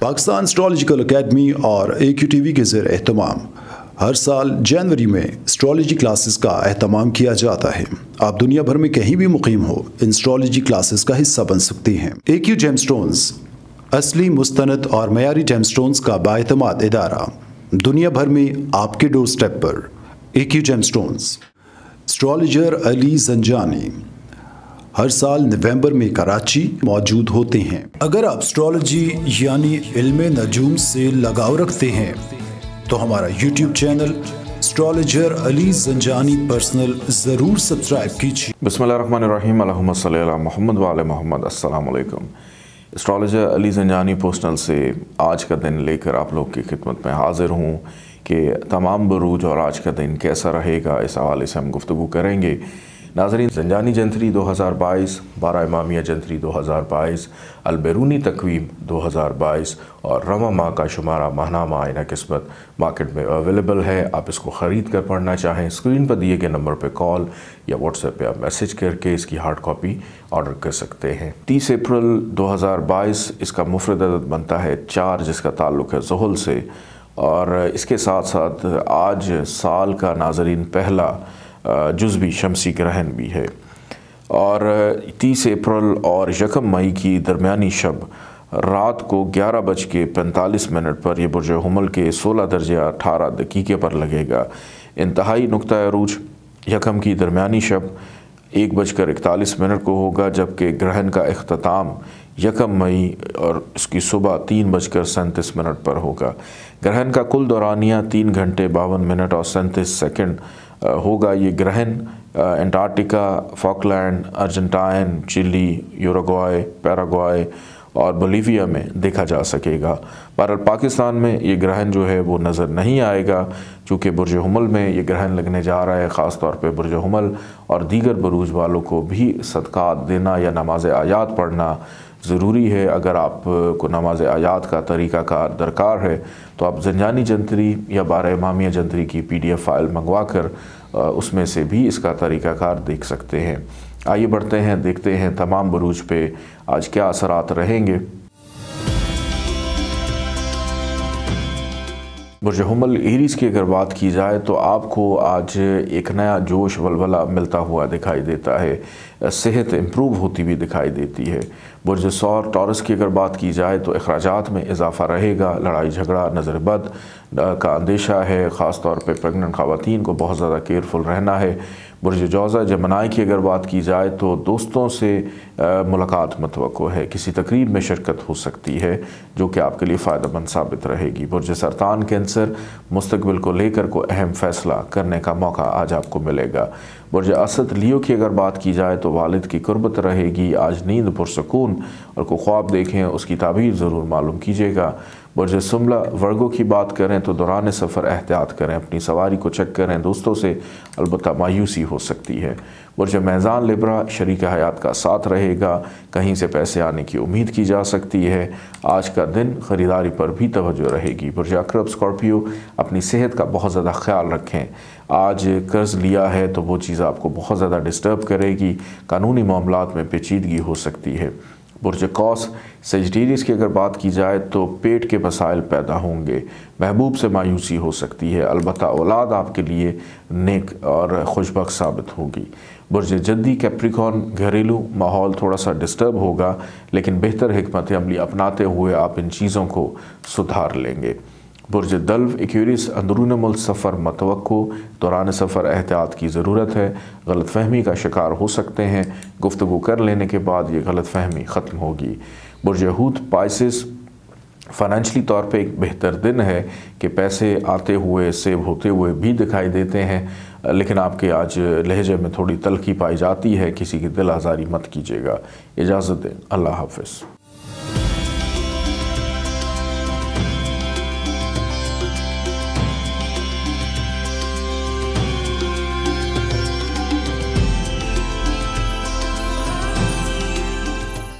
Pakistan astrological academy और ए Q T V के जेर अहतमाम हर साल जनवरी में एस्ट्रोलॉजी क्लासेस का अहतमाम किया जाता है आप दुनिया भर में कहीं भी मुकीम हो इन क्लासेस का हिस्सा बन सकती हैं ए क्यू जेम स्टोन्स असली मुस्तनद और मैारी जेम स्टोन्स का बातमाद इदारा दुनिया भर में आपके डोर स्टेप पर A Q gemstones astrologer Ali Zanjani हर साल नवंबर में कराची मौजूद होते हैं अगर आप एस्ट्रोलॉजी यानी इल्म नजूम से लगाव रखते हैं तो हमारा YouTube channel astrologer Ali Zanjani personal ज़रूर सब्सक्राइब कीजिए बसमीम मोहम्मद असलकम एस्ट्रोलॉजर अली जंजानी पर्सनल से आज का दिन लेकर आप लोग की खिदमत में हाज़िर हूँ कि तमाम बरूज और आज का दिन कैसा रहेगा इस हवाले से हम गुफ्तु करेंगे नाजरीन जंजानी जंतरी 2022, बारह इमामिया जंतरी बाईस अलबेरूनी तकवीम दो हज़ार बाईस और रवा माँ का शुमारा माहनामा आयना किस्मत मार्केट में अवेलेबल है आप इसको ख़रीद कर पढ़ना चाहें स्क्रीन पर दिए गए नंबर पर कॉल या व्हाट्सएप पर आप मैसेज करके इसकी हार्ड कापी ऑर्डर कर सकते हैं तीस अप्रैल दो हज़ार बाईस इसका मुफरद अदद बनता है चार जिसका ताल्लुक है जहल से और इसके साथ साथ आज साल का नाजरीन पहला जज्वी शमसी ग्रहण भी है और 30 अप्रैल और यकम मई की दरमियानी शब रात को ग्यारह बज के पैंतालीस मिनट पर यह बुरज हमल के सोलह दर्जे अठारह दकीके पर लगेगा इंतहाई नुकतः अरूज यकम की दरमियानी शब एक बजकर इकतालीस मिनट को होगा जबकि ग्रहण का अख्ताम यकम मई और इसकी सुबह तीन बजकर सैंतीस मिनट पर होगा ग्रहण का कुल दौरानिया तीन घंटे बावन मिनट और सैंतीस सेकंड होगा ये ग्रहण Antarctica Falkland Argentine Chile Uruguay Paraguay और बोलीविया में देखा जा सकेगा पर पाकिस्तान में ये ग्रहण जो है वो नज़र नहीं आएगा क्योंकि बुरज हमल में ये ग्रहण लगने जा रहा है ख़ास तौर पे बुरज हमल और दीगर बरूज वालों को भी सदक़ात देना या नमाज आयात पढ़ना ज़रूरी है अगर आप को नमाज आयात का तरीका का दरकार है तो आप जनजानी जंतरी या बार इमामिया जंतरी की पीडीएफ फाइल मंगवा कर उसमें से भी इसका तरीक़ाकार देख सकते हैं आइए बढ़ते हैं देखते हैं तमाम बरूज पे आज क्या असरात रहेंगे बुरजहमल एरीज की अगर बात की जाए तो आपको आज एक नया जोश वलवला मिलता हुआ दिखाई देता है सेहत इम्प्रूव होती हुई दिखाई देती है बुरज सौर टॉरस की अगर बात की जाए तो अखराज में इजाफा रहेगा लड़ाई झगड़ा नज़रबद का अंदेशा है ख़ास तौर पर प्रेगनेंट खातन को बहुत ज़्यादा केयरफुल रहना है बुरज जौज़ा जमनाई की अगर बात की जाए तो दोस्तों से आ, मुलाकात मतवक़ है किसी तकरीब में शिरकत हो सकती है जो कि आपके लिए मंद साबित रहेगी बुरज सरतान कैंसर मुस्तबिल को लेकर को अहम फ़ैसला करने का मौका आज आपको मिलेगा बुरज असद लियो की अगर बात की जाए तो वालद की कुर्बत रहेगी आज नींद पुरसकून और को ख्वाब देखें उसकी ताबीर ज़रूर मालूम कीजिएगा और जो वर्गों की बात करें तो दौरान सफ़र एहतियात करें अपनी सवारी को चेक करें दोस्तों से अलबत् मायूसी हो सकती है और जो मैज़ान लिब्रा शरीक हयात का साथ रहेगा कहीं से पैसे आने की उम्मीद की जा सकती है आज का दिन ख़रीदारी पर भी तोज्जो रहेगी बुरज अक्रब स्कॉर्पियो अपनी सेहत का बहुत ज़्यादा ख्याल रखें आज कर्ज़ लिया है तो वो चीज़ आपको बहुत ज़्यादा डिस्टर्ब करेगी कानूनी मामला में पेचीदगी हो सकती है बुरज कौस सजडीरिस की अगर बात की जाए तो पेट के मसाइल पैदा होंगे महबूब से मायूसी हो सकती है अलबत् औलाद आपके लिए नेक और खुशबक साबित होगी बुरज जद्दी कैप्रिकॉन घरेलू माहौल थोड़ा सा डिस्टर्ब होगा लेकिन बेहतर हमत अमली अपनाते हुए आप इन चीज़ों को सुधार लेंगे बुरज दल्व एक्यूरिस अंदरून मुल्क सफ़र मतवक़ दौरान सफ़र एहतियात की ज़रूरत है गलत फहमी का शिकार हो सकते हैं गुफ्तु कर लेने के बाद ये गलत फहमी ख़त्म होगी बुरज हूत पाइसिस फाइनेंशली तौर पर एक बेहतर दिन है कि पैसे आते हुए सेव होते हुए भी दिखाई देते हैं लेकिन आपके आज लहजे में थोड़ी तलखी पाई जाती है किसी की दिल आज़ारी मत कीजिएगा इजाज़त दें अल्लाह हाफिज़